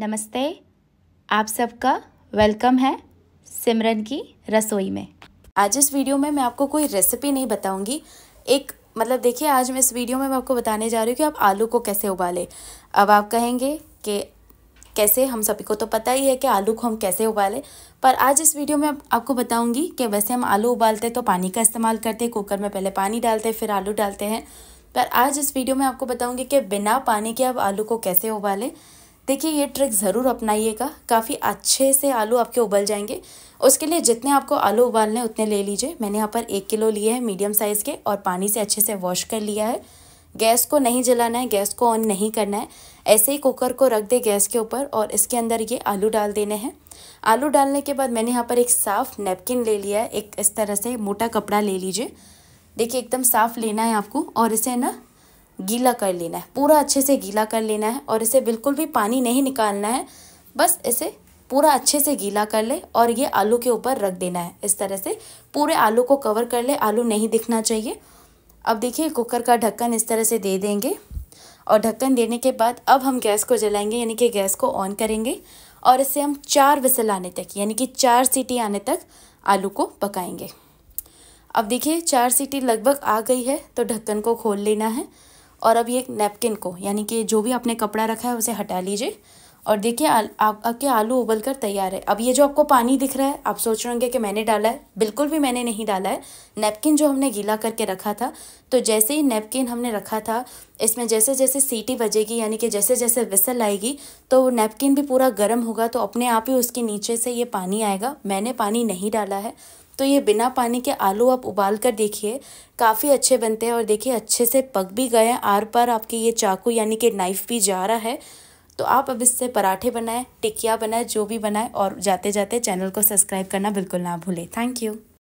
नमस्ते आप सबका वेलकम है सिमरन की रसोई में आज इस वीडियो में मैं आपको कोई रेसिपी नहीं बताऊंगी एक मतलब देखिए आज मैं इस वीडियो में मैं आपको बताने जा रही हूँ कि आप आलू को कैसे उबालें अब आप कहेंगे कि कैसे हम सभी को तो पता ही है कि आलू को हम कैसे उबालें पर आज इस वीडियो में आपको बताऊंगी कि वैसे हम आलू उबालते तो पानी का इस्तेमाल करते हैं कुकर में पहले पानी डालते हैं फिर आलू डालते हैं पर आज इस वीडियो में आपको बताऊंगी कि बिना पानी के आप आलू को कैसे उबालें देखिए ये ट्रिक ज़रूर अपनाइएगा काफ़ी अच्छे से आलू आपके उबल जाएंगे उसके लिए जितने आपको आलू उबालने उतने ले लीजिए मैंने यहाँ पर एक किलो लिए हैं मीडियम साइज़ के और पानी से अच्छे से वॉश कर लिया है गैस को नहीं जलाना है गैस को ऑन नहीं करना है ऐसे ही कुकर को रख दे गैस के ऊपर और इसके अंदर ये आलू डाल देने हैं आलू डालने के बाद मैंने यहाँ पर एक साफ़ नेपकिन ले लिया है एक इस तरह से मोटा कपड़ा ले लीजिए देखिए एकदम साफ़ लेना है आपको और इसे ना गीला कर लेना है पूरा अच्छे से गीला कर लेना है और इसे बिल्कुल भी पानी नहीं निकालना है बस इसे पूरा अच्छे से गीला कर ले और ये आलू के ऊपर रख देना है इस तरह से पूरे आलू को कवर कर ले आलू नहीं दिखना चाहिए अब देखिए कुकर का ढक्कन इस तरह से दे देंगे और ढक्कन देने के बाद अब हम गैस को जलाएंगे यानी कि गैस को ऑन करेंगे और इसे हम चार विसल आने तक यानी कि चार सीटी आने तक आलू को पकाएंगे अब देखिए चार सीटी लगभग आ गई है तो ढक्कन को खोल लेना है और अब ये नैपकिन को यानी कि जो भी आपने कपड़ा रखा है उसे हटा लीजिए और देखिए आपके आलू उबल कर तैयार है अब ये जो आपको पानी दिख रहा है आप सोच रहे होंगे कि मैंने डाला है बिल्कुल भी मैंने नहीं डाला है नैपकिन जो हमने गीला करके रखा था तो जैसे ही नैपकिन हमने रखा था इसमें जैसे जैसे सीटी बजेगी यानी कि जैसे जैसे विसल आएगी तो नैपकिन भी पूरा गर्म होगा तो अपने आप ही उसके नीचे से ये पानी आएगा मैंने पानी नहीं डाला है तो ये बिना पानी के आलू आप उबाल कर देखिए काफ़ी अच्छे बनते हैं और देखिए अच्छे से पक भी गए हैं आर पार आपके ये चाकू यानी कि नाइफ़ भी जा रहा है तो आप अब इससे पराठे बनाएं टिकिया बनाएं जो भी बनाएं और जाते जाते चैनल को सब्सक्राइब करना बिल्कुल ना भूलें थैंक यू